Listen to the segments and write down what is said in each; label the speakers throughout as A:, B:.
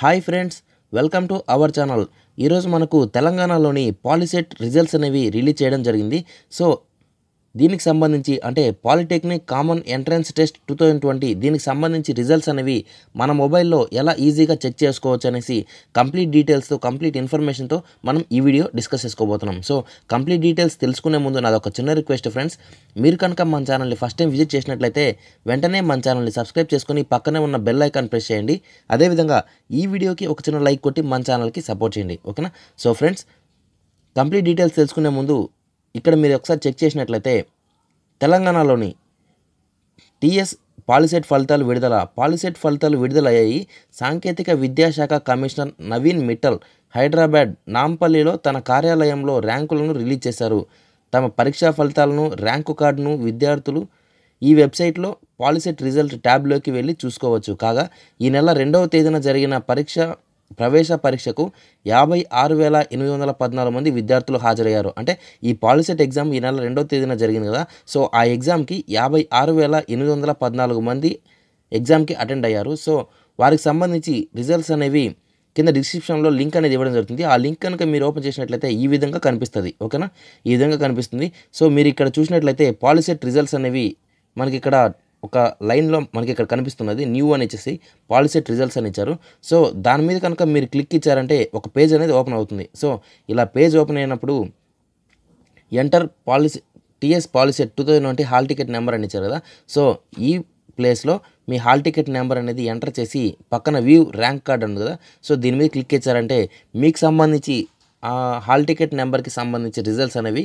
A: hi friends welcome to our channel ఈరోజు మనకు తెలంగాణలోని పాలిసెట్ రిజల్ట్స్ అనేవి రిలీజ్ చేయడం జరిగింది సో దీనికి సంబంధించి అంటే polytechnic common entrance test two thousand twenty దీనికి సంబంధించి రిజల్ట్స్ అనేవి మన మొబైల్లో ఎలా ఈజీగా చెక్ చేసుకోవచ్చు అనేసి కంప్లీట్ డీటెయిల్స్తో కంప్లీట్ ఇన్ఫర్మేషన్తో మనం ఈ వీడియో డిస్కస్ చేసుకోబోతున్నాం సో కంప్లీట్ డీటెయిల్స్ తెలుసుకునే ముందు నాది ఒక చిన్న రిక్వెస్ట్ ఫ్రెండ్స్ మీరు కనుక మన ఛానల్ని ఫస్ట్ టైం విజిట్ చేసినట్లయితే వెంటనే మన ఛానల్ని సబ్స్క్రైబ్ చేసుకుని పక్కనే ఉన్న బెల్ ఐకాన్ ప్రెస్ చేయండి అదేవిధంగా ఈ వీడియోకి ఒక చిన్న లైక్ కొట్టి మన ఛానల్కి సపోర్ట్ చేయండి ఓకేనా సో ఫ్రెండ్స్ కంప్లీట్ డీటెయిల్స్ తెలుసుకునే ముందు ఇక్కడ మీరు ఒకసారి చెక్ చేసినట్లయితే తెలంగాణలోని టీఎస్ పాలిసెట్ ఫలితాలు విడుదల పాలిసెట్ ఫలితాలు విడుదలయ్యాయి సాంకేతిక విద్యాశాఖ కమిషనర్ నవీన్ మిట్టల్ హైదరాబాద్ నాంపల్లిలో తన కార్యాలయంలో ర్యాంకులను రిలీజ్ చేశారు తమ పరీక్షా ఫలితాలను ర్యాంకు కార్డును విద్యార్థులు ఈ వెబ్సైట్లో పాలిసెట్ రిజల్ట్ ట్యాబ్లోకి వెళ్ళి చూసుకోవచ్చు కాగా ఈ నెల రెండవ తేదీన జరిగిన పరీక్ష ప్రవేశ పరీక్షకు యాభై ఆరు వేల ఎనిమిది వందల పద్నాలుగు మంది విద్యార్థులు హాజరయ్యారు అంటే ఈ పాలిసెట్ ఎగ్జామ్ ఈ నెల రెండో తేదీన జరిగింది కదా సో ఆ ఎగ్జామ్కి యాభై ఆరు వేల ఎనిమిది వందల పద్నాలుగు మంది ఎగ్జామ్కి అటెండ్ అయ్యారు సో వారికి సంబంధించి రిజల్ట్స్ అనేవి కింద డిస్క్రిప్షన్లో లింక్ అనేది ఇవ్వడం జరుగుతుంది ఆ లింక్ కనుక మీరు ఓపెన్ చేసినట్లయితే ఈ విధంగా కనిపిస్తుంది ఓకేనా ఈ విధంగా కనిపిస్తుంది సో మీరు ఇక్కడ చూసినట్లయితే పాలిసెట్ రిజల్ట్స్ అనేవి మనకి ఇక్కడ ఒక లైన్లో మనకి ఇక్కడ కనిపిస్తున్నది న్యూ అని ఇచ్చేసి పాలిసెట్ రిజల్ట్స్ అని ఇచ్చారు సో దాని మీద కనుక మీరు క్లిక్ ఇచ్చారంటే ఒక పేజ్ అనేది ఓపెన్ అవుతుంది సో ఇలా పేజ్ ఓపెన్ అయినప్పుడు enter policy TS POLYCET two thousand twenty hall ticket number అని ఇచ్చారు కదా సో ఈ ప్లేస్లో మీ హాల్ టికెట్ నెంబర్ అనేది ఎంటర్ చేసి పక్కన వ్యూ ర్యాంక్ కార్డ్ ఉంది కదా సో దీని మీద క్లిక్ ఇచ్చారంటే మీకు సంబంధించి ఆ హాల్ టికెట్ నెంబర్కి సంబంధించి రిజల్ట్స్ అనేవి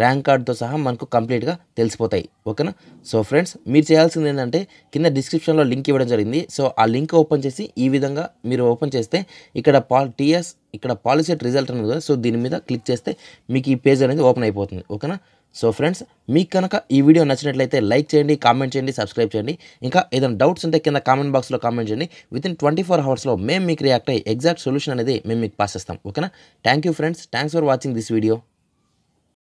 A: ర్యాంక్ కార్డ్తో సహా మనకు కంప్లీట్గా తెలిసిపోతాయి ఓకేనా సో ఫ్రెండ్స్ మీరు చేయాల్సింది ఏంటంటే కింద డిస్క్రిప్షన్లో లింక్ ఇవ్వడం జరిగింది సో ఆ లింక్ ఓపెన్ చేసి ఈ విధంగా మీరు ఓపెన్ చేస్తే ఇక్కడ పాల్ టీఎస్ ఇక్కడ పాలసీ రిజల్ట్ అనేది కదా సో దీని మీద క్లిక్ చేస్తే మీకు ఈ పేజ్ అనేది ఓపెన్ అయిపోతుంది ఓకేనా సో ఫ్రెండ్స్ మీకు కనుక ఈ వీడియో నచ్చినట్లయితే లైక్ చేయండి కామెంట్ చేయండి సబ్స్క్రైబ్ చేయండి ఇంకా ఏదైనా డౌట్స్ ఉంటే కింద కామెంట్ బాక్స్లో కామెంట్ చేయండి విత్ ఇన్ ట్వంటీ ఫోర్ అవర్స్లో మేము మీకు రియాక్ట్ అయ్యి ఎగ్జాక్ట్ సొల్యూషన్ అనేది మేము మీకు పాస్ చేస్తాం ఓకేనా thank you friends thanks for watching this video